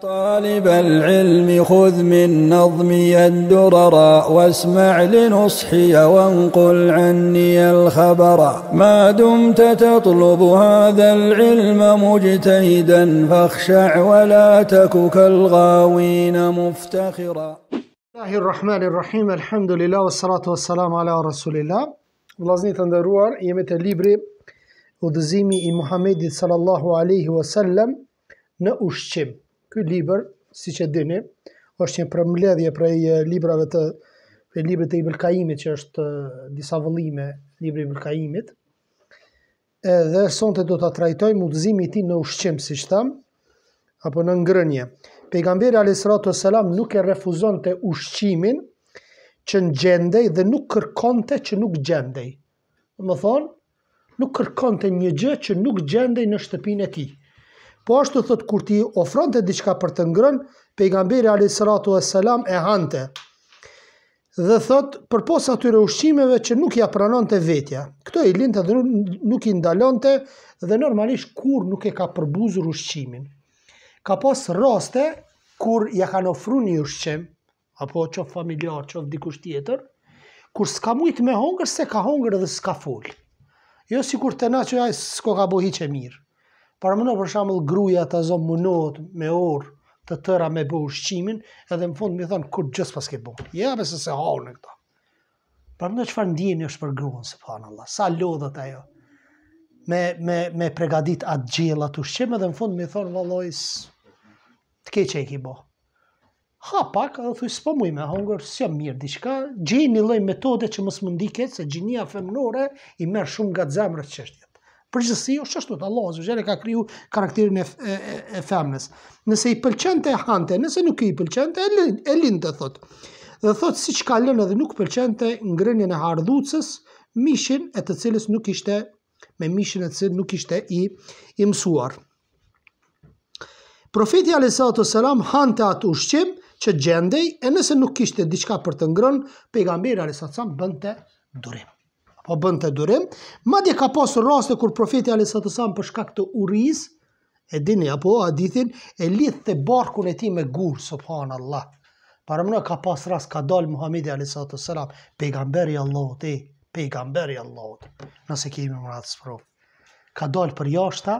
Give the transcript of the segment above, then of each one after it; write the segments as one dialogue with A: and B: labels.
A: طالب العلم خذ من نظمي الدررا واسمع لنصحي وانقل عني الخبرا ما دمت تطلب هذا العلم مجتهدا فاخشع ولا تك كالغاوين مفتخرا الله الرحمن الرحيم الحمد لله والصلاة والسلام على رسول الله Vllaznit të يمت الليبري ودزيمي محمد صلى الله عليه وسلم نأشتب Ky libër, siç e dini, është një përmbledhje prej librave të prej librit të Ibn Kaimit që është disa vëllime libri i Ibn Kaimit. Edhe sonte do ta trajtojmë udhëzimin e tij në ushqim, siç tham, apo në ngrënie. Pejgamberi alayhisalatu Selam nuk e refuzonte ushqimin që në gjendej dhe nuk kërkonte që nuk gjendej. Më thonë, nuk kërkonte një gjë që nuk gjendej në shtëpin e ti po ashtu thot kur ti ofronte diçka për të ngrënë, pejgamberi alayhis salatu wassalam e hante. Dhe thot përpos atyre ushqimeve që nuk ja pranonte vetja. Kto i linte dhe nuk i ndalonte dhe normalisht kur nuk e ka përbuzur ushqimin. Ka pas raste kur ja kanë ofruar një ushqim apo qof familjar, qof dikush tjetër, kur s'ka mujt me hongër se ka hongër dhe s'ka fol. Jo sikur të na që ajë s'ko ka bo hiqe mirë. Para mëno për shembull gruaja ta zon me orë të tëra me bë ushqimin, edhe në fund më thon kur gjës pas ke bën. Ja pse se ha në këto. Për më çfarë ndjeni është për gruan se Allah. Sa lodhët ajo. Me me me pregadit atë gjella të ushqim edhe në fund më thon vallaj të ke çe ke bë. Ha pak, edhe thuj, s'po mu me hongër, s'ja mirë diçka, gjinë një lojnë metode që mos më ketë, se gjinia femënore i merë shumë nga të zemrë të Përgjësë si ashtu, shështu të allozë, vëgjëre ka kryu karakterin e femnes. Nëse i pëlqente e hante, nëse nuk i pëlqente, e lindë të thotë. Dhe thotë, si që ka lënë edhe nuk pëlqente ngrënjën e hardhucës, mishin e të cilës nuk ishte, me mishin e të cilës nuk ishte i mësuar. Profeti Alisatë o Selam hante atë ushqim që gjendej, e nëse nuk ishte diçka për të ngrënë, pejgamberi i gamberi Alisatë samë të apo bënd të durim, madje ka pasë raste kur profeti për përshka këtë uriz, e dini apo adithin, e lithë të barkun e ti me gurë, subhanë Allah. Parëm në ka pasë rast ka dalë Muhammedi Alisatësan, pejgamberi Allahot, e, pejgamberi Allahot, nëse kemi më ratë sëpërë. Ka dalë për jashta,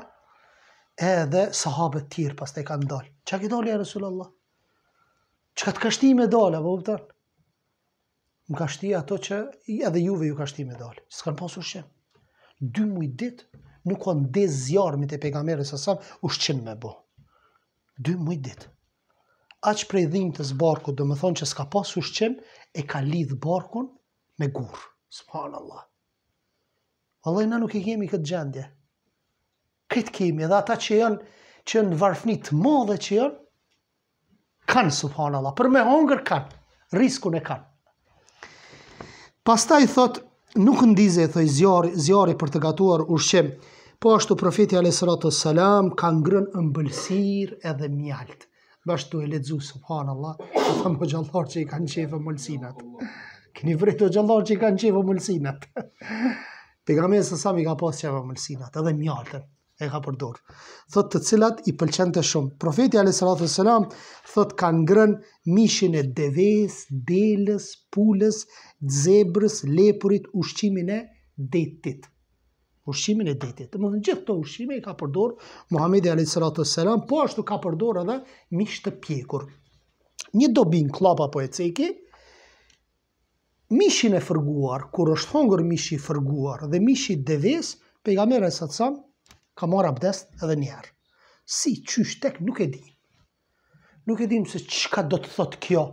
A: edhe sahabët tirë pas të e kanë dalë. Qa ki dalë e Resulë Allah? Qa të kështime dalë, apo përë? më ka shtia ato që edhe juve ju ka shtia me dalë. Së kanë pasur shqem. Dy mujt dit, nuk kanë dhe zjarë me të pegamere së samë, u shqim me bo. Dy mujt dit. Aqë prej dhim të zbarku, dhe më thonë që s'ka pasu shqem, e ka lidhë barkun me gurë. Subhanallah. Allah, na nuk i kemi këtë gjendje. Këtë kemi, edhe ata që janë, që janë varfni të madhe që janë, kanë, subhanallah, për me hongër kanë, riskun e kanë. Pasta i thot, nuk ndize, thoi zjari, zjari për të gatuar ushqim, po ashtu profeti a.s. ka ngrënë mbëlsir edhe mjalt. Bashtu e lexu subhanallahu, të thamë o që i kanë qefë mëlsinat. Keni vrejt o gjallar që i kanë qefë mëlsinat. Pegamesë sësam sami ka pas qefë mëlsinat edhe mjaltën e ka përdor. Thot të cilat i pëlqen të shumë. Profeti a.s. thot ka ngrën mishin e deves, delës, pulës, zebrës, lepurit, ushqimin e detit. Ushqimin e detit. Të më gjithë të ushqime i ka përdor Muhammedi a.s. po ashtu ka përdor edhe mish të pjekur. Një dobin klapa po e ceki, mishin e fërguar, kur është hongër mishi fërguar dhe mishi deves, pejgamberi sa të samë, ka marrë abdest edhe një herë. Si qysh tek nuk e di. Nuk e dim se çka do të thotë kjo.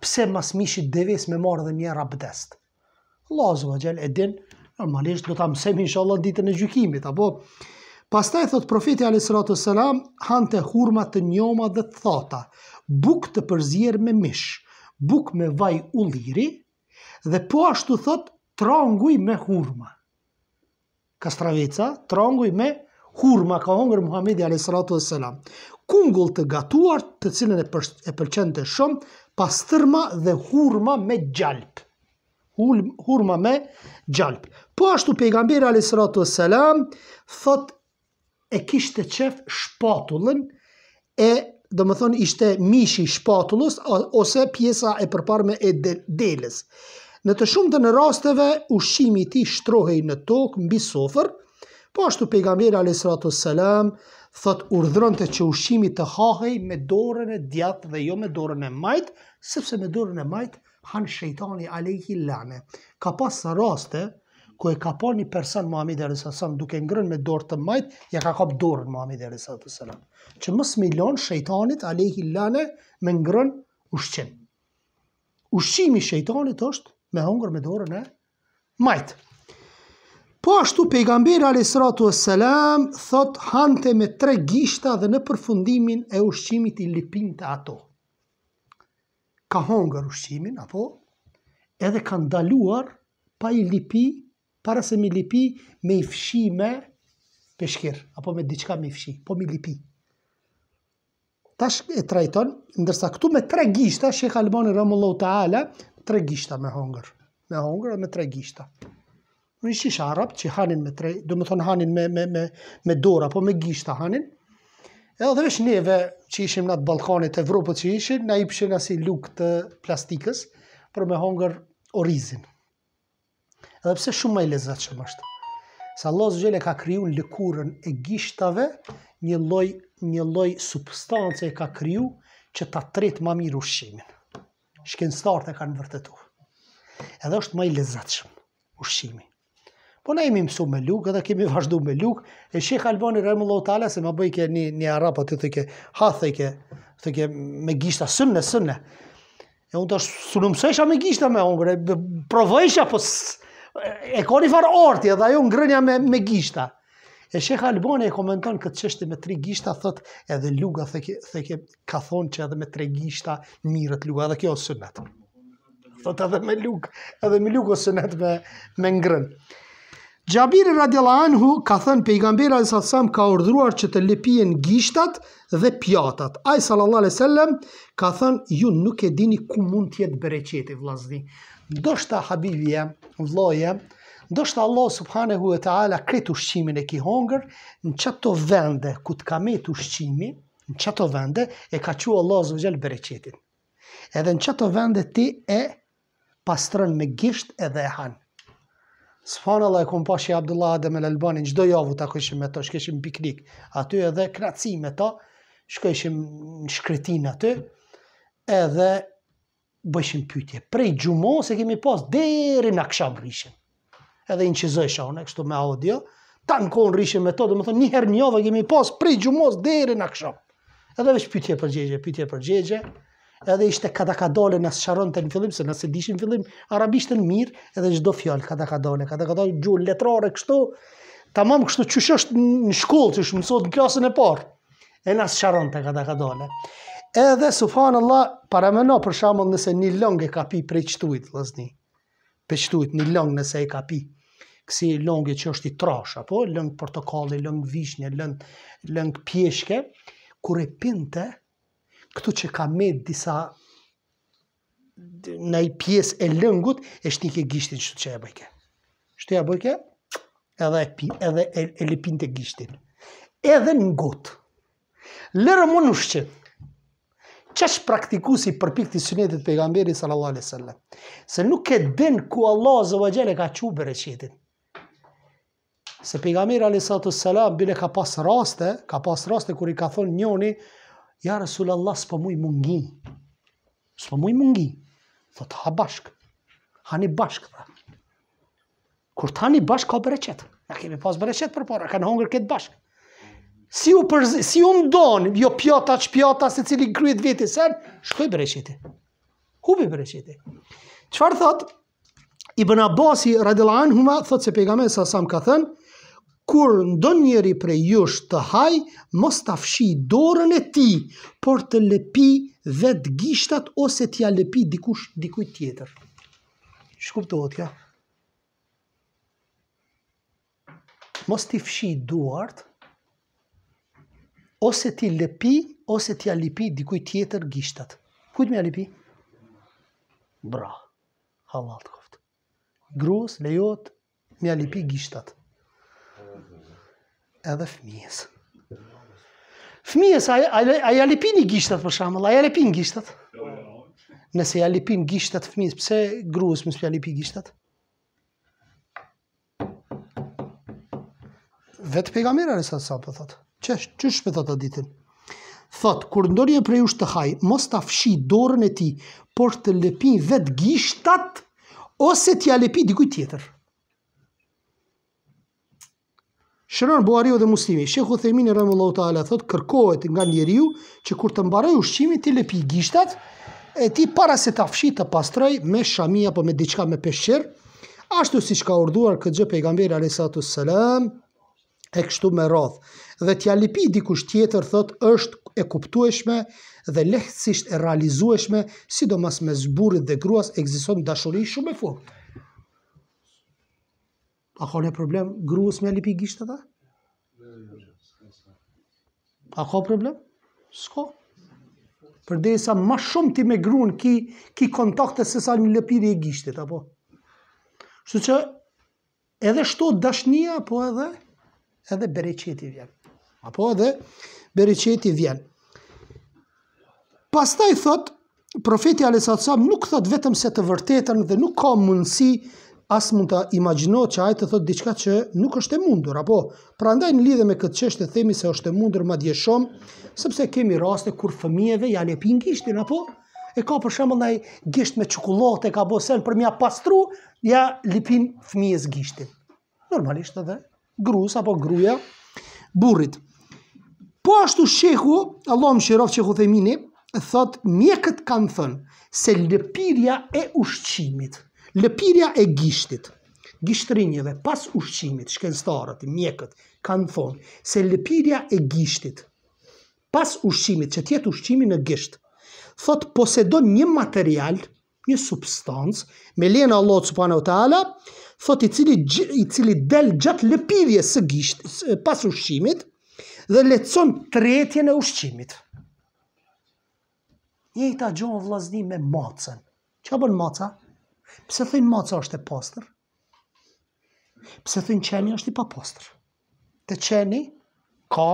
A: Pse mas mishit deves me marrë dhe një abdest. Allahu xhel e din, normalisht do ta mësojmë inshallah ditën e gjykimit apo Pastaj thot profeti alayhis salam hante hurma të njoma dhe të thata, buk të përzier me mish, buk me vaj ulliri dhe po ashtu thot trangu me hurma. Kastraveca, trangu me hurma kur ma ka hongër Muhammedi a.s. Kungull të gatuar të cilën e përqenë të shumë, pas tërma dhe hurma me gjalp. Hurma me gjalp. Po ashtu pejgamberi a.s. thot e kishte qef shpatullën e dhe më thonë ishte mishi shpatullës ose pjesa e përparme e delës. Në të shumë të në rasteve, ushimi ti shtrohej në tokë mbi sofer, Po ashtu pejgamberi alayhi salatu sallam thot urdhronte që ushqimi të hahej me dorën e djathtë dhe jo me dorën e majt, sepse me dorën e majt han shejtani alayhi lana. Ka pas raste ku e ka një person Muhamedi alayhi salatu sallam duke ngrënë me dorë të majt, ja ka kap dorën Muhamedi alayhi salatu sallam. Që mos më lën shejtanit alayhi lana me ngrën ushqim. Ushqimi i shejtanit është me hëngër me dorën e majt. Po ashtu pejgamberi alayhi e selam thot hante me tre gishta dhe në përfundimin e ushqimit i të ato. Ka hongër ushqimin apo edhe ka ndaluar pa i lipi para se mi lipi me i fshi me peshkir apo me diçka me i fshi, po mi lipi. Tash e trajton ndërsa këtu me tre gishta Sheikh Albani Ramullahu Taala tre gishta me hongër, me hongër me tre gishta. Në shish arab që hanin me tre, do të thon hanin me me me me dorë po me gishta hanin. Edhe dhe vesh neve që ishim në atë Balkanit, të Evropës që ishin, na ipshin asi lug të plastikës për me hongër orizin. Edhe pse shumë më lezetshëm është. Sa Allahu xhel ka ka në lëkurën e gishtave, një lloj një lloj substance e ka kriju që ta tret më mirë ushqimin. Shkencëtarët e kanë vërtetuar. Edhe është më lezetshëm ushqimi. Po na jemi mësu me luk edhe kemi vazhdu me luk. E Shekha Albani rëmë tala se ma bëjke një, një arap aty të ke ha thëjke, ke me gishta sënë, sënë. E unë të sunumësesha me gishta me ongre, e po po e koni një farë orti edhe ajo ngrënja me, me gishta. E Shekha Albani e komenton këtë qështë me tri gishta, thët edhe luga thëjke, thëjke ka thonë që edhe me tre gishta mirët luga edhe kjo sënët. Thët edhe me luk, edhe me luk o sënët me, me ngrënë. Gjabiri Anhu ka thënë pejgambera e sasam ka ordruar që të lepien gishtat dhe pjatat. Ajë sallallahu alai sallam ka thënë ju nuk e dini ku mund tjetë bereqeti vlazdi. Do shta habibje, vloje, do shta Allah subhanehu e taala kretë ushqimin e ki hongër në qëto vende ku të kametë ushqimi, në qëto vende e ka qua Allah zë gjelë bereqetin. Edhe në qëto vende ti e pastron me gisht edhe e hanë. Sfan Allah e kom pa shi Abdullah Adem el Albani, çdo javu ta këshim me to, kishim piknik, aty edhe kratësi me to, shkëshim në shkretin aty, edhe bëshim pytje. Prej gjumon se kemi pas deri në kësham rishim. Edhe në qizoj shone, kështu me audio, ta në konë rishim me to, dhe më thonë, njëherë javë kemi pas prej xhumos deri në kësham. Edhe vesh pytje përgjegje, pytje për përgjegje, edhe ishte kadakadole ka sharonte në sharon të në fillim, se nëse dishin fillim, arabishtën mirë edhe gjdo fjallë kadakadole, kadakadole dole, letrare kështu, tamam kështu që është në shkollë që është mësot në klasën e parë, e në sharon të Edhe, sufanë Allah, paramena për shamon nëse një long e ka pi prej qëtuit, lëzni, një long nëse e ka pi, kësi longi që është i trash, apo, lëng portokalli, lëng vishnje, lëng, lëng pjeshke, kur e pinte, këtu që ka me disa në i pjesë e lëngut, e shtik e gishtin që që e bëjke. Shtu e bëjke, edhe e, edhe e, lipin të gishtin. Edhe në gotë. Lërë më në shqet, që është praktiku si përpik të sënetit sallallahu alai sallam, se nuk e den ku Allah zë vajgjene ka qu bërë qetin. Se pejgamberi alai sallatu sallam, bile ka pas raste, ka pas raste kër i ka thonë njoni, Ja Resulallah, s'po mu i mungi. S'po mu i mungi. Thot, ha bashk. Ha një bashk, tha. Kur tani një bashk, ka bërë qëtë. Në kemi pas bërë qëtë për para, ka në hongër këtë bashk. Si u përzi, si u ndon, jo pjata që pjata se cili kryet vjeti sen, shkoj bërë qëtë. Hubi bërë qëtë. Qëfar thot? Ibn Abasi, radilan, huma, thot se pejgamberi sa sam ka thënë, kur ndon njeri prej jush të haj, mos të afshi dorën e ti, por të lepi vetë gishtat ose t'ja lepi dikush dikuj tjetër. Shkuptohet të otja? Mos t'i fshi duart, ose t'i lepi, ose t'ja lepi dikuj tjetër gishtat. Kujt me lepi? Bra, halal të koftë. Gruës, lejot, me lepi gishtatë edhe fëmijës. Fëmijës, a ja lipin i gishtet, për shamë, a ja lipin gishtat? gishtet? Nëse ja lipin i gishtet fëmijës, pëse gruës mësë përja lipi i gishtet? Vetë pejga në arisa sa për thotë. Që është, që është për po thotë të ditin? Thotë, kur ndori e prej ushtë të hajë, mos të afshi dorën e ti, por të lepin vetë gishtat, ose t'ja ja lepi dikuj tjetër. Shërën Buhariu dhe muslimi, Shekhu Themini Ramullahu Ta'ala thot, kërkohet nga njeriu që kur të mbaroj ushqimi, ti lepi gishtat, e ti para se ta fshi të pastroj me shamia apo me diçka me peshqer, ashtu si që ka urduar këtë gjë pejgamberi alesatu Sallam e kështu me radh. Dhe t'ja lipi dikush tjetër, thot, është e kuptueshme dhe lehtësisht e realizueshme, sidomas me zburit dhe gruas, ekziston dashuri shumë e fortë. A ka një problem gruës me lipi gisht ata? A ka problem? Sko. Për dhe sa ma shumë ti me gruën ki, ki kontakte se sa një lëpiri i gishtet, apo? Shtu që edhe shto dashnia, apo edhe, edhe bereqeti vjen. Apo edhe bereqeti vjen. Pastaj thot, profeti Alisat nuk thot vetëm se të vërtetën dhe nuk ka mundësi as mund të imagino që ajtë të thotë diçka që nuk është e mundur, apo prandaj në lidhje me këtë çështë themi se është e mundur madje shumë, sepse kemi raste kur fëmijëve ja lepin gishtin, apo e ka për shumë ndaj gisht me çokoladë ka bosen për mja pastru, ja lipin fëmijës gishtin. Normalisht edhe grus apo gruaja burrit. Po ashtu shehu, Allah më Shehu që hu themini, thot mjekët kanë thënë se lëpirja e ushqimit. Lëpirja e gishtit, gishtrinjeve pas ushqimit, shkenstarët, mjekët, kanë thonë, se lëpirja e gishtit, pas ushqimit, që tjetë ushqimi në gisht, thot posedon një material, një substancë, me lena Allah subhanahu wa taala, thot i cili i cili del gjatë lëpirje së gisht pas ushqimit dhe lehtëson tretjen e ushqimit. Një ta gjon vllazni me macën. Çfarë bën maca? Pse thënë moca është e postër? Pse thënë qeni është i pa postër? Të qeni ka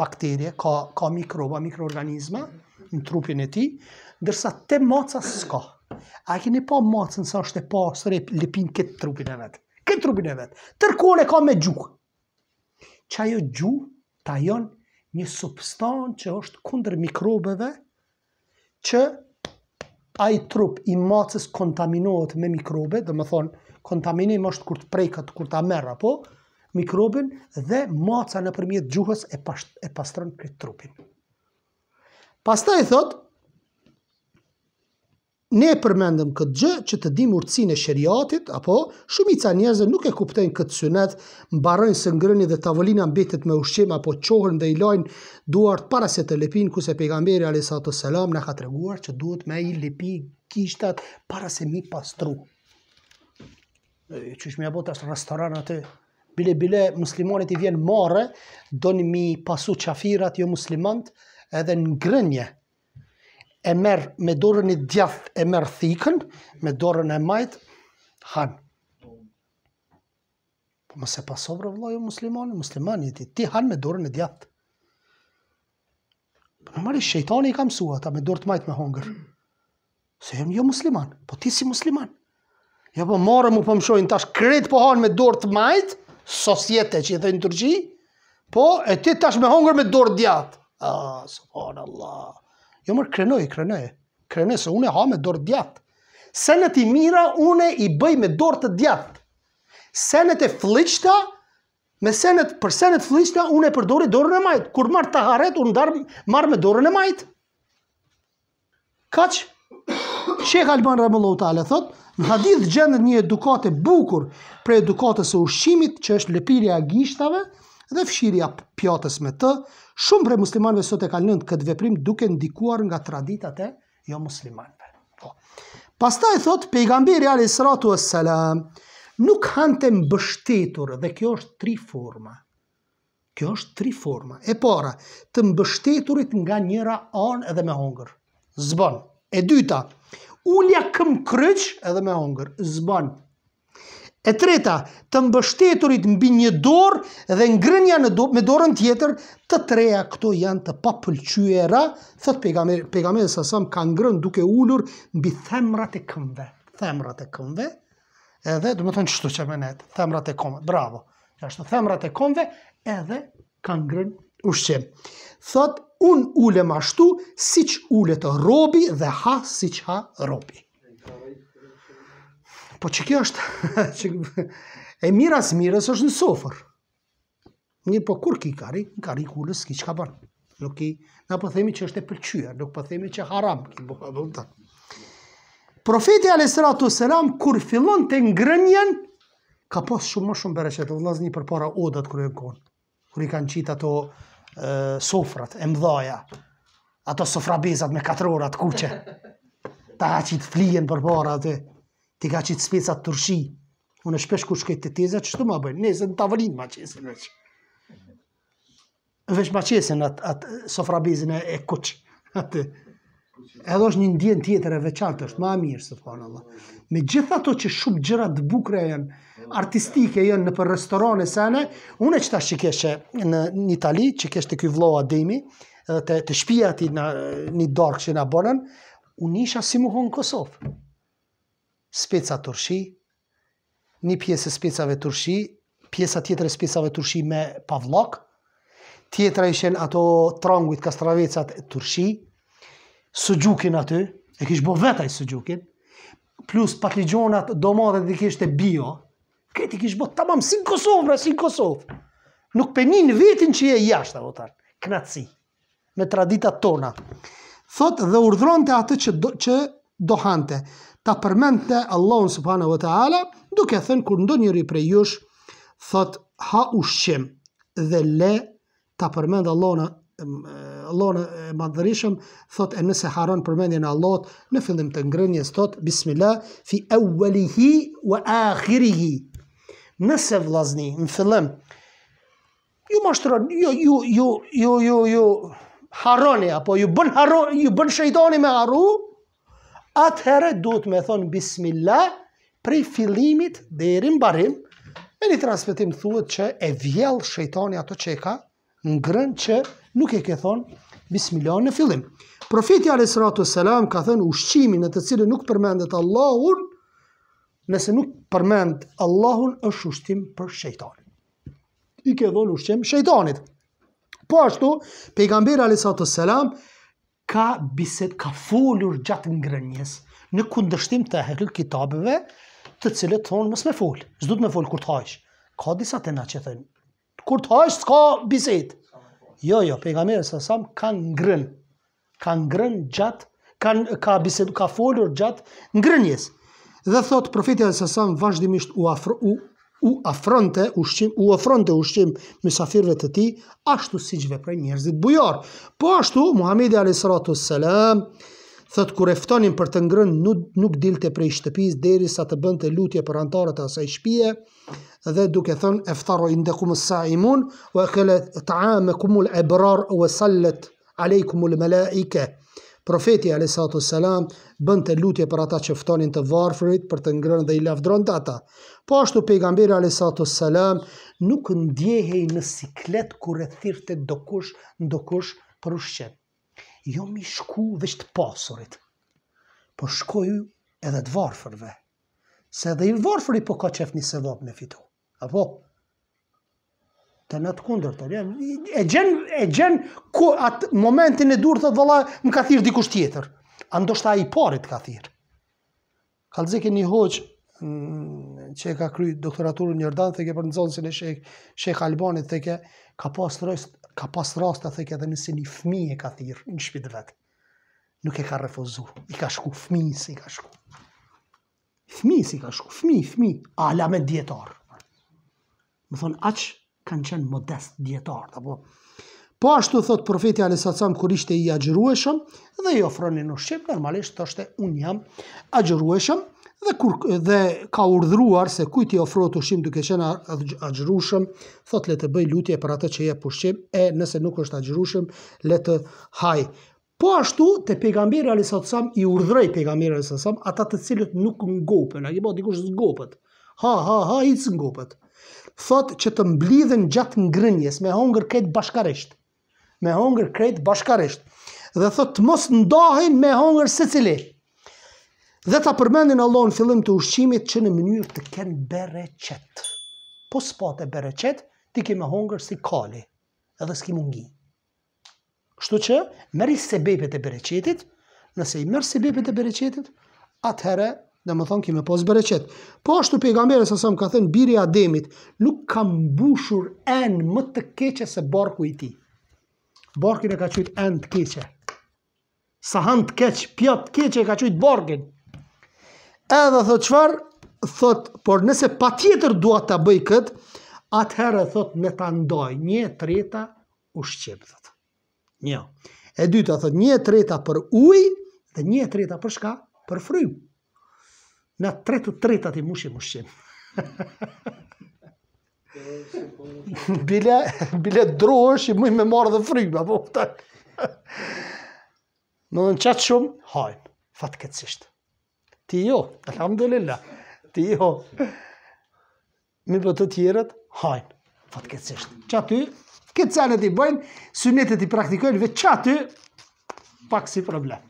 A: bakterje, ka, ka mikroba, mikroorganizma në trupin e ti, dërsa te moca s'ka. A keni pa mocën sa është e postër e lipin këtë trupin e vetë? Këtë trupin e vetë. Tërkone e ka me gjukë. Që ajo gjukë tajon një substanë që është kunder mikrobeve që ai trup i macës kontaminohet me mikrobe, dhe më thonë, kontaminim është kur të prejkët, kur të merr apo, mikrobin dhe maca në përmjet gjuhës e, pasht, e pastron këtë trupin. Pasta thotë, ne përmendëm këtë gjë që të dim urtësinë e shariatit apo shumica e njerëzve nuk e kuptojnë këtë sunet, mbarojnë së ngrëni dhe tavolina mbetet me ushqim apo qohën dhe i lajnë duart para se të lepin ku se pejgamberi alayhi salam na ka treguar që duhet me i lepi kishtat para se mi pastru. E, qysh me apo tas restoran atë bile bile muslimanët i vjen marrë, doni mi pasu qafirat jo muslimant edhe në ngrënje e merë me dorën i djath e merë thikën, me dorën e majtë, hanë. Po mëse pasovrë vlojë muslimani, muslimani ti, ti hanë me dorën e djathë. Po në marë i shejtoni i kam sua ta me dorët majtë me hongër. Se jam jo musliman, po ti si musliman. Ja po morë mu po shojin tash kretë po hanë me dorët majtë, sosjetë që i dhe në po e ti tash me hongër me dorët djathë. Ah, subhanallah. Allah. Jo mërë krenoj, krenoj, krenoj, se une ha me dorë djatë. Senet i mira, une i bëj me dorë të djatë. Senet e fliqta, me senet, për senet fliqta, une e përdori dorën e majtë. Kur marë të haret, unë darë marë me dorën e majtë. Kaq, Shek Alban Ramullu Tale thot, në hadith gjendë një edukate bukur për edukate së ushqimit që është lepirja agishtave, dhe fshirja pjatës me të, shumë bre muslimanve sot e kalënën këtë veprim duke ndikuar nga traditat e jo muslimanve. Po. Pasta e thot, pejgamberi alisratu e salam, nuk hanë të mbështetur dhe kjo është tri forma. Kjo është tri forma. E para, të mbështeturit nga njëra anë edhe me hongër. Zban. E dyta, ulja këm kryq edhe me hongër. Zban. E treta, të mbështeturit mbi një dorë dhe ngrënja me dorën tjetër, të treja këto janë të papëlqyera, thot pegamerë së samë ka ngrën duke ullur mbi themrat e këmve. Themrat e këmve, edhe, du më të në qëtu që me netë, themrat e këmve, bravo, ashtë themrat e këmve, edhe ka ngrën ushqem. Thot, unë ule ashtu, si që ule të robi dhe ha, si që ha robi po që kjo është, e miras mirës është në sofer. Një po kur ki kari, kari kullës, ki që ka banë. Nuk i, na po themi që është e pëlqyër, nuk po themi që haram. Profeti Alessalatu Selam, kur fillon të ngrënjen, ka posë shumë më shumë bere që të një për para odat kërë e në konë, kërë i kanë qitë ato sofrat, e mdhaja, ato sofrabezat me katërorat kuqe, ta qitë flijen për para atë ti ka qitë spesat tërshi. Unë e shpesh ku shkete të teza, që shtu ma bëjnë, ne se në ma qesin veç. Vesh ma qesin atë at, sofrabizin e, e kuq. Edhe është një ndjen tjetër e veçantë, është ma mirë, së fanë Allah. Me gjithë ato që shumë gjërat të bukre e janë, artistike e janë në për restorane sene, unë e qëta që keshe në Itali, që keshe të kjoj vlo Ademi, të, të shpia ati në një dorkë që në abonën, unë isha si muhon në Kosovë speca turshi, një pjesë specave turshi, pjesa tjetër e specave turshi me pavlok, tjetëra ishen ato trangujt kastravecat e turshi, së gjukin aty, e kishë bo vetaj së gjukin, plus patligjonat do ma dhe dhe kishë të bio, këti kishë bo tamam, si në Kosovë, bre, si në Kosovë, nuk në vetin që je jashtë, avotar, knatësi, me tradita tona. Thot dhe urdhron të atë që dohante, do hante, ta përmend të Allahun subhanahu wa taala, duke thënë kur ndonjëri prej jush thot ha ushqim dhe le ta përmend Allahun Allahun e madhërisëm, thot e nëse haron përmendjen e Allahut në fillim të ngrënjes thot bismillah fi awwalihi wa akhirih. Nëse vllazni, në fillim ju mashtron ju ju ju ju ju ju Haroni apo ju bën haroni ju bën shejtani me harru atëherë duhet me thonë bismillah prej filimit dhe i rimbarim, me një transmitim thuet që e vjell shëjtoni ato që e ka në që nuk e ke thonë bismillah në filim. Profeti Ares Selam ka thënë ushqimin në të cilë nuk përmendet Allahun, nëse nuk përmend Allahun është ushtim për shëjtoni. I ke dhonë ushqim shëjtonit. Po ashtu, pejgamberi alayhi Selam, sallam ka biset, ka folur gjatë ngrënjes në kundështim të ehlul kitabëve të cilët thonë mësë me folë, zdo të me folë kur të hajsh. Ka disa të na që thënë, kur të hajsh s'ka biset. Jo, jo, pejgamerës e samë ka ngrën, ka ngrën gjatë, ka, ka biset, ka folur gjatë ngrënjes. Dhe thotë profetja e sasam vazhdimisht u, afro, u u afronte ushqim, u afronte ushqim me safirëve të tij, ashtu siç veproi njerëzit bujor. Po ashtu Muhamedi alayhi salatu sallam thot kur e ftonin për të ngrënë nuk, nuk dilte prej shtëpisë derisa të bënte lutje për anëtarët e asaj shtëpie dhe duke thënë e ftaro inde kum saimun wa akala ta'amakum al-abrar wa sallat alaykum al-malaika. al malaika Profeti alayhisatu sallam bënte lutje për ata që ftonin të varfrit për të ngrënë dhe i lavdronte ata. Po ashtu pejgamberi alayhisatu sallam nuk ndjehej në siklet kur e thirrte dokush ndokush për ushqim. Jo mi shku veç të pasurit. Po shkoi edhe të varfërve. Se edhe i varfëri po ka qef një sevap me fitu. Apo? të në të kundër të, e gjenë e gjen, atë momentin e durë, thëtë vëlla, më ka thirë dikush tjetër. Andoshta i parit ka thirë. Kalzeke një hoqë, mm, që e ka kry doktoraturën një rëdanë, theke për në zonësin e shek, shek Albanit, theke ka pas rast, ka pas rasta, theke edhe nësi një fmi e ka thirë në shpitë vetë. Nuk e ka refuzu, i ka shku fmi si i ka shku. Fmi si i ka shku, fmi, fmi, ala me djetarë. Më thonë, aqë kanë qenë modest djetartë, apo. Po ashtu thot profeti Alisacam kur ishte i agjërueshëm dhe i ofroni në Shqip, normalisht të është unë jam agjërueshëm dhe, kur, dhe ka urdhruar se kujt i ofro të shqim duke qenë agjërueshëm, thot le të bëj lutje për atë që je për Shqip, e nëse nuk është agjërueshëm, le të haj. Po ashtu te pejgamberi Alisacam i urdhroi pejgamberi Alisacam ata të cilët nuk ngopën, a i bëu dikush zgopët. Ha ha ha, i zgopët thot që të mblidhen gjatë ngrënjes, me hongër krejt bashkarisht. Me hongër krejt bashkarisht. Dhe thot të mos ndohin me hongër se cili. Dhe ta përmendin Allah në fillim të ushqimit që në mënyrë të kenë bereqet. Po spate bereqet, ti ke me hongër si kali, edhe s'ki mungi. Kështu që, meri sebebet e bereqetit, nëse i meri sebebet e bereqetit, atëhere dhe më thonë kime pos bereqet. Po ashtu pejgamberës e sëmë ka thënë, biri Ademit nuk kam bushur en më të keqe se barku i ti. Barkin e ka qëjtë en të keqe. Sa han të keqë, pjat të keqe e ka qëjtë barkin. Edhe thot qëfar, thot, por nëse pa tjetër duat të bëj këtë, atëherë thot me të ndoj, një reta u shqipë, thot. Një. E dyta thot, një reta për uj, dhe një treta për shka, për frymë. Na tretu treta ti mushi mushin. Bile, bile dru është i mui me marrë dhe frimë, apo të Në në qatë shumë, hajmë, fatë Ti jo, alhamdulillah, ti jo. Mi për po të tjerët, hajmë, fatë këtë Qa ty, këtë cenët i bëjnë, sunetet i praktikojnë, ve qa ty, pak si problem.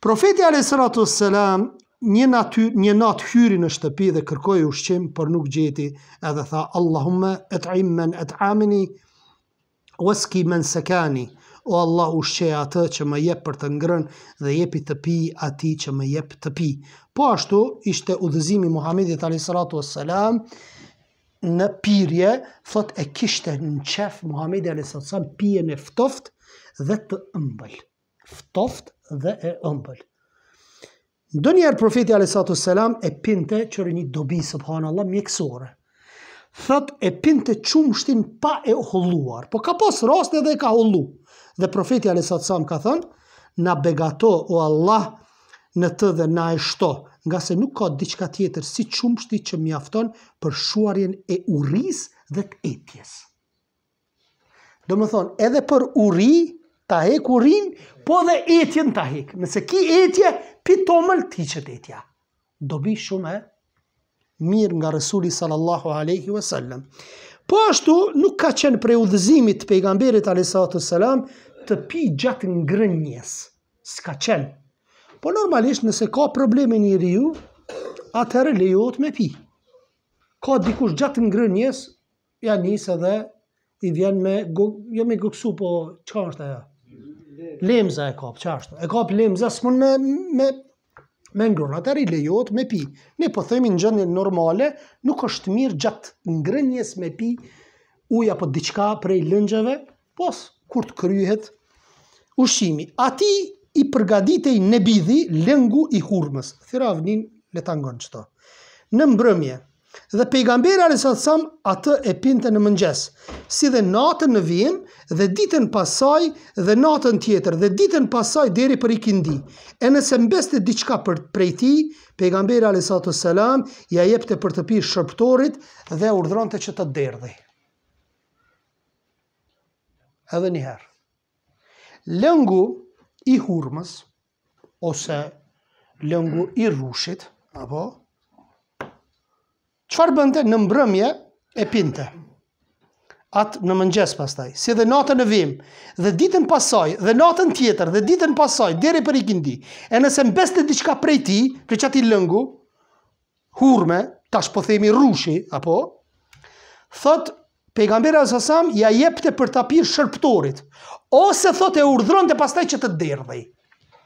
A: Profeti Salam, një natyr, një natë hyri në shtëpi dhe kërkoi ushqim, por nuk gjeti, edhe tha Allahumma at'im man at'amni waski man sakani. O Allah ushqe atë që më jep për të ngrënë dhe jepi të pi atij që më jep të pi. Po ashtu ishte udhëzimi i Muhamedit alayhis salatu wassalam në pirje, thot e kishte në qef Muhamedi alayhis salam pije në ftoft dhe të ëmbël. Ftoft dhe e ëmbël. Ndë njerë profeti a.s. e pinte qërë një dobi së pëhanë Allah mjekësore. Thët e pinte qumështin pa e holluar. Po ka posë rast edhe e ka hollu. Dhe profeti a.s. ka thënë, na begato o Allah në të dhe na eshto. Nga se nuk ka diqka tjetër si qumështi që mjafton për shuarjen e uris dhe të etjes. Do më thonë, edhe për uri, ta hek urin, po dhe etjen ta hek. Nëse ki etje, pitomël ti që të etja. Dobi shumë e mirë nga Resuli sallallahu aleyhi ve sellem. Po ashtu nuk ka qenë prej udhëzimit të pejgamberit alesatu sallam të pi gjatë ngrënjes. Ska qenë. Po normalisht nëse ka probleme një riu, atërë lejot me pi. Ka dikush gjatë ngrënjes, ja njësë edhe i vjen me, jo me gëksu, po qëka është ajo? lemza e kap, çfarë E kap lemza s'mund me me me ngron atëri lejohet me pi. Ne po themi në gjendje normale, nuk është mirë gjatë ngrënjes me pi ujë apo diçka prej lëngjeve, pos kur të kryhet ushimi. ti i përgaditej nebidhi lëngu i hurmës. Thiravnin le ta ngon çto. Në mbrëmje, Dhe pejgamberi alayhis salam atë e pinte në mëngjes, si dhe natën në vim dhe ditën pas saj dhe natën tjetër dhe ditën pas saj deri për ikindi. E nëse mbeste diçka për prej ti, pejgamberi alayhis salam ja jepte për të pirë shërbëtorit dhe urdhronte që të derdhë. Edhe një herë. Lëngu i hurmës ose lëngu i rrushit, apo Qëfar bënte në mbrëmje e pinte? Atë në mëngjes pastaj, si dhe natën e vim, dhe ditën pasaj, dhe natën tjetër, dhe ditën pasaj, deri për i kindi. E nëse mbes të diqka prej ti, kë që ati lëngu, hurme, tash po themi rushi, apo, thot, pejgambera sasam, ja jepte për tapir shërptorit, ose thot e urdhron të pastaj që të derdhej.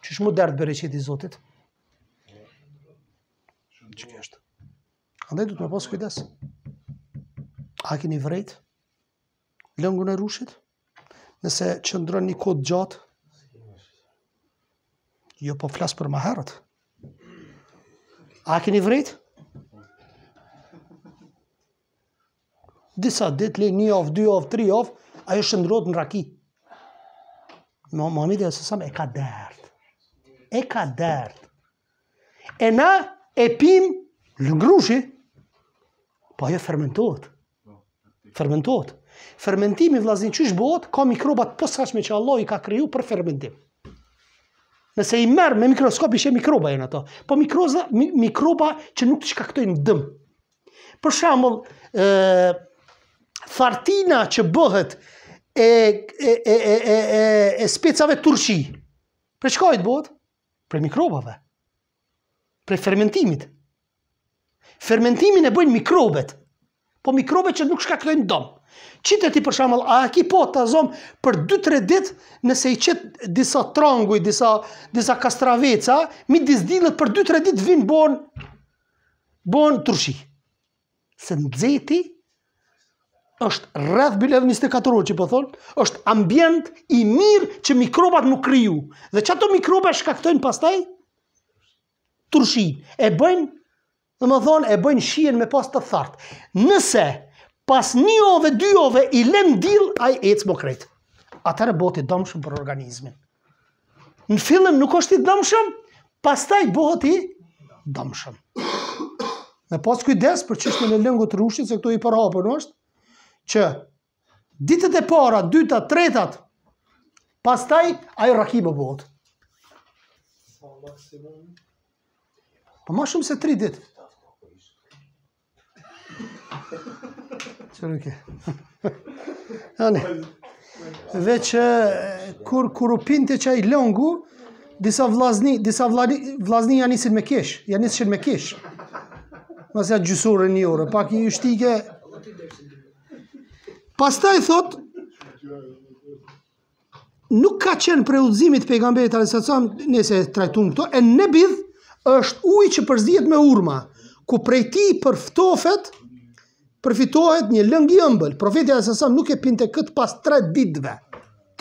A: Që shmu derdhë bereqit qëti Zotit? Që kështë? Andaj du të me posë kujdes. A keni vrejt? Lëngu në rushit? Nëse qëndron një kod gjatë? Jo po flasë për maherët. A keni vrejt? Disa ditë le një of, dy of, tri of, ajo shëndrot në raki. Ma, më mi dhe e sësam, e ka dertë. E ka dertë. E na e pim lëngrushi, Po ajo fermentohet. Fermentohet. Fermentimi vllazni çish bëhet ka mikrobat posaçme që Allah i ka kriju për fermentim. Nëse i merr me mikroskop ishte mikroba janë ato. Po mikroza mi, mikroba që nuk të shkaktojnë dëm. Për shembull, ë fartina që bëhet e e e e e, e specave turshi. Për shkojt bëhet? Për mikrobave. Për fermentimit fermentimin e bëjnë mikrobet, po mikrobet që nuk shkaktojnë domë. Qitë ti për shamëll, a ki po të zonë për 2-3 dit nëse i qet disa tranguj, disa, disa kastraveca, mi disdilët për 2-3 dit vinë bon, bon trushi. Se në dzeti është rrëth bilev 24 orë që po thonë, është ambient i mirë që mikrobat nuk kryu. Dhe që ato mikrobat shkaktojnë pastaj? Trushi. E bëjnë dhe më thonë e bëjnë shien me pas të thartë. Nëse pas një ove, dy ove, i len dil, a i ecë më krejtë. Atërë bot i domshëm për organizmin. Në fillën nuk është i dëmshëm, pas taj bot i domshëm. Me pas kujdes për qështë në lëngu të rushit, se këto i përha në është, që ditët e para, dyta, tretat, pas taj a i rakibë bot. Po, po ma shumë se tri ditë. Që nuk e. Ani, veç kur kur u pinte qaj lëngu, disa vlazni, disa vlazni, vlazni janë njësit me kesh, janë njësit me kesh. Masë janë gjysurën një ure, pak i shtike. Pastaj i thot, nuk ka qenë për udhëzimit pejgamberit i të alisacam, e trajtun këto, e nebidh është uj që përzdijet me urma, ku prej ti përftofet, përfitohet një lëngi i ëmbël. profetja e alajhi nuk e pinte kët pas 3 ditëve.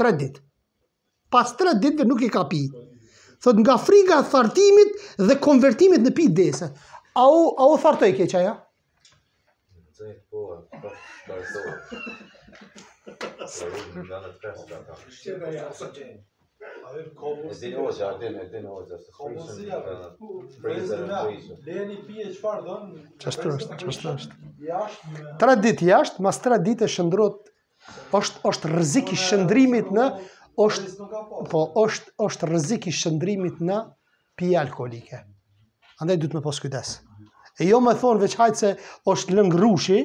A: 3 ditë. Pas 3 ditëve nuk e ka pi. Thot nga friga e thartimit dhe konvertimit në pijë desa. Au au fartoi keq ajo. Nuk po. Po. Po. Po. E dini o që ardhin, e dini o që Komo ja, Leni pije që farë
B: Çfarë Që ashtë rështë, që
A: ashtë rështë. ditë jashtë, mas 3 ditë e shëndrot, është rëzik i shëndrimit në, është rëzik po, i shëndrimit në pije alkoholike. Andaj du të me kujdes. E jo me thonë veç hajtë se është lëngë rushi,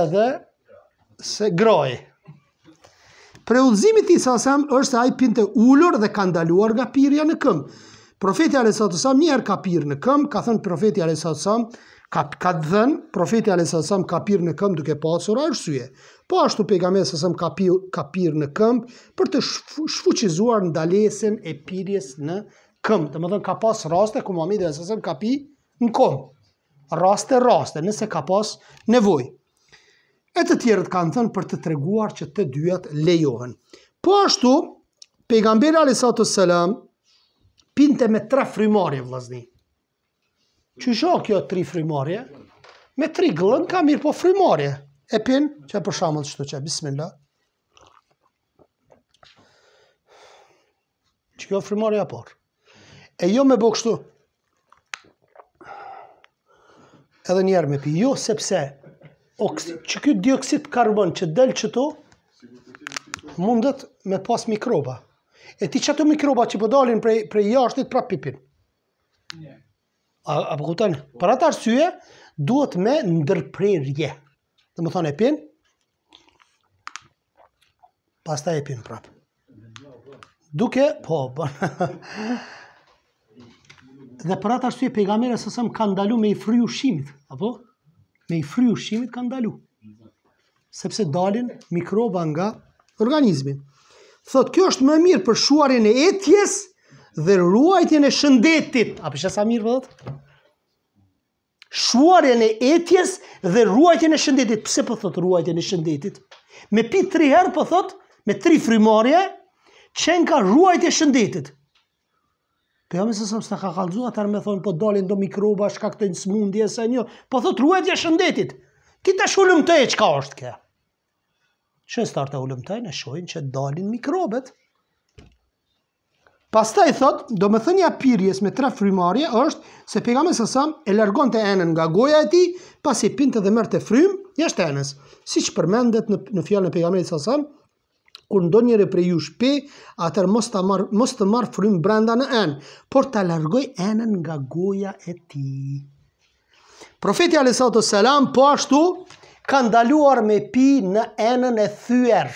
A: edhe se grojë. Pre ullëzimit i sasem është se a i pinte ullur dhe ka ndaluar nga pirja në këmbë. Profeti Alesatësam njerë ka pirë në këmë, ka thënë profeti Alesatësam, ka ka dhenë, profeti Alesatësam ka pirë në këmë duke pasur arsye. Po ashtu pegamesësëm ka pirë në këmë për të shfuqizuar ndalesin e pirjes në këmë. Dhe më dhënë ka pas raste, ku Muhammed Alesatësam ka pi në këmë. Raste, raste, nëse ka pas nevojë e të tjerët kanë thënë për të treguar që të dyat lejohen. Po ashtu, pejgamberi alisatu selam, pinte me tre frymarje vlazni. Që sho kjo tri frymarje? Me tri glën ka mirë po frymarje. E pin, që për shamëll qëtu që, bismillah. Që kjo frymarje a por. E jo me kështu. Edhe njerë me pi, jo sepse që kjo dioksid karbon që del që to, mundet me pas mikroba. E ti që ato mikroba që përdalin po prej, prej jashtit pra pipin. A, a për po kutën, për atë arsye, duhet me ndërprerje. Dhe më thonë e pin, pas ta e pin prapë. Duke, po, po. dhe për atë arsye, pejgamere sësëm ka ndalu me i fryu shimit, apo? Apo? me i fry ushqimit kanë dalu. Sepse dalin mikroba nga organizmin. Thot, kjo është më mirë për shuarjen e etjes dhe ruajtjen e shëndetit. A për shesa mirë për dhëtë? Shuarjen e etjes dhe ruajtjen e shëndetit. Pse për po thot ruajtjen e shëndetit? Me pi tri herë për po thot, me tri frymarje, qenë ka ruajtje shëndetit. Për jam e se të ka kalëzu, atër me thonë, po dalin do mikroba, shka këtë smundi e se një, po thotë ruet dhe shëndetit, ki të shullum të e qka është ke. Që e starta ullum të e në shojnë që dalin mikrobet. Pas thot, e thotë, do me thënja pyrjes me tre frymarje është, se për jam e e lërgon të enën nga goja e ti, pas i pinte dhe mërë të frim, jeshtë enës. Si që përmendet në fjallë në për jam e kur ndonjëre prej jush pe, atër mos të marë, mos të marë frymë brenda në enë, por të largoj enën nga goja e ti. Profeti Alisatu Selam, po ashtu, ka ndaluar me pi në enën e thyër.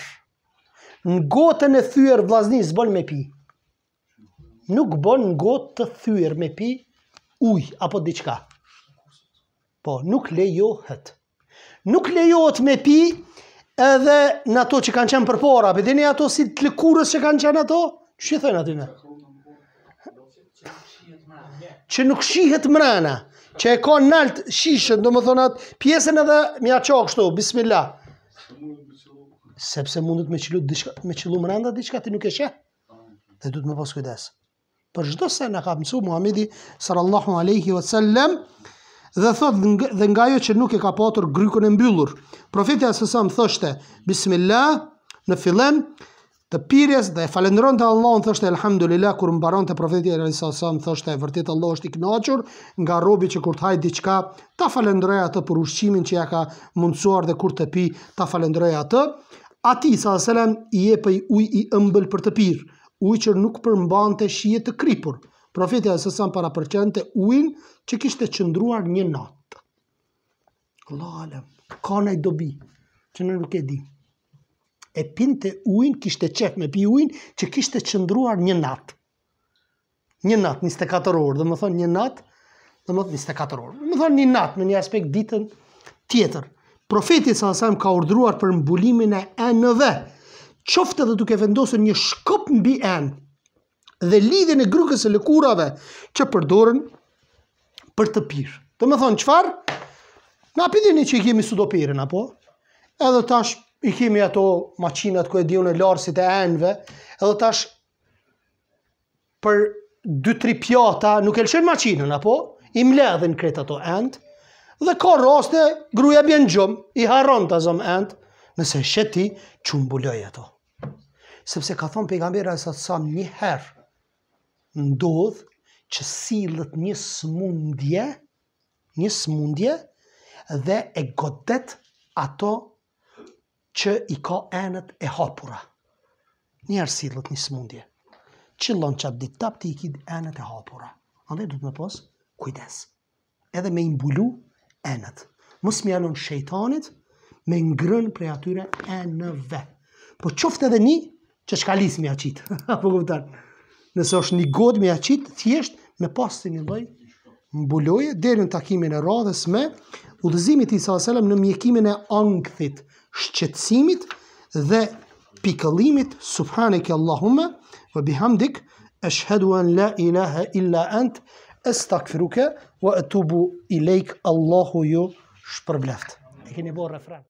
A: Në gotën e thyër, vlazni, zbon me pi. Nuk bon në gotë të thyër me pi uj, apo diqka. Po, nuk lejohet. Nuk lejohet me pi edhe në ato që kanë qenë para, për dini ato si të lëkurës që kanë qenë ato, që që i thënë atyne? Që nuk shihet mrena, që e ka nalt shishën, do më thonë atë pjesën edhe mja qokë bismillah. Sepse mundet me qilu, me qilu mrenda, diqka ti nuk e shetë. Dhe du të më posë kujdesë. Për gjdo se në ka mësu Muhammedi sallallahu aleyhi wa dhe thot dhe nga jo që nuk e ka patur grykun e mbyllur. Profeti e sësëm thoshte, bismillah, në filen, të pires dhe e falendron të Allah, në thoshte, elhamdulillah, kur më baron të profeti e sësëm, thoshte, vërtit Allah është i knaqur, nga robi që kur të hajt diqka, ta falendroja atë për ushqimin që ja ka mundësuar dhe kur të pi, ta falendroja atë, ati, sa sëlem, i e pëj uj i ëmbël për të pirë, uj që nuk përmban të shijet të kripur. Profetja e sësëm para përqente ujnë, që kishte qëndruar një natë. Lale, ka në dobi, që në nuk e di. E pinte ujnë, kishte qef me pi ujnë, që kishte qëndruar një natë. Një natë, 24 orë, dhe më thonë një natë, dhe më thonë 24 orë. Më thonë një natë, me një aspekt ditën tjetër. Profetit sa nësajmë ka urdruar për mbulimin e enëve, qofte dhe duke vendosën një shkop mbi enë, dhe lidhjen e grukës e lëkurave që përdorën për të pirë. Të më thonë, qëfar? Na pidini që i kemi sudopirin, apo? Edhe tash i kemi ato maqinat ku e diunë e larsit e enve, edhe tash për 2-3 pjata nuk e lëshen maqinën, apo? I mledhin kret ato end, dhe ka roste, gruja bjen gjumë, i haron të zëmë end, nëse sheti, që e ato. Sepse ka thonë pejgambera e sa të samë një herë, ndodhë, që silët një smundje, një smundje dhe e godet ato që i ka enët e hapura. Njerë silët një smundje. Qillon që atë ditap të i kid enët e hapura. Andaj du të me posë, kujdes. Edhe me imbulu enët. Mos më jalon shejtanit me ngrën prej atyre enëve. Po qoftë edhe një që shkallis me aqitë. Po këpëtar nëse është një godë me aqit, thjesht me pas të një loj mbuloje, deri në takimin e radhës me udhëzimit të Isa në mjekimin e angthit, shqetsimit dhe pikëllimit, subhanik Allahume, vë bihamdik, është hëduan la ilaha illa ant, është takfiruke, vë e tubu i lejk Allahu ju shpërbleft. E keni bo refren.